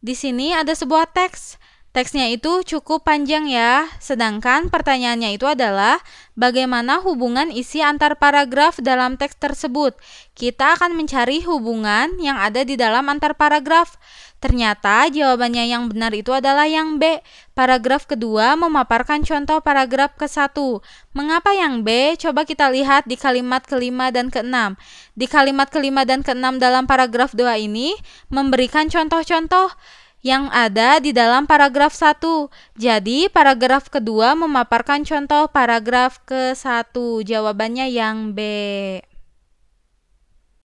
Di sini ada sebuah teks Teksnya itu cukup panjang ya, sedangkan pertanyaannya itu adalah bagaimana hubungan isi antar paragraf dalam teks tersebut. Kita akan mencari hubungan yang ada di dalam antar paragraf. Ternyata jawabannya yang benar itu adalah yang B. Paragraf kedua memaparkan contoh paragraf ke satu. Mengapa yang B? Coba kita lihat di kalimat kelima dan keenam. Di kalimat kelima dan keenam dalam paragraf dua ini memberikan contoh-contoh yang ada di dalam paragraf 1. Jadi, paragraf kedua memaparkan contoh paragraf ke-1. Jawabannya yang B.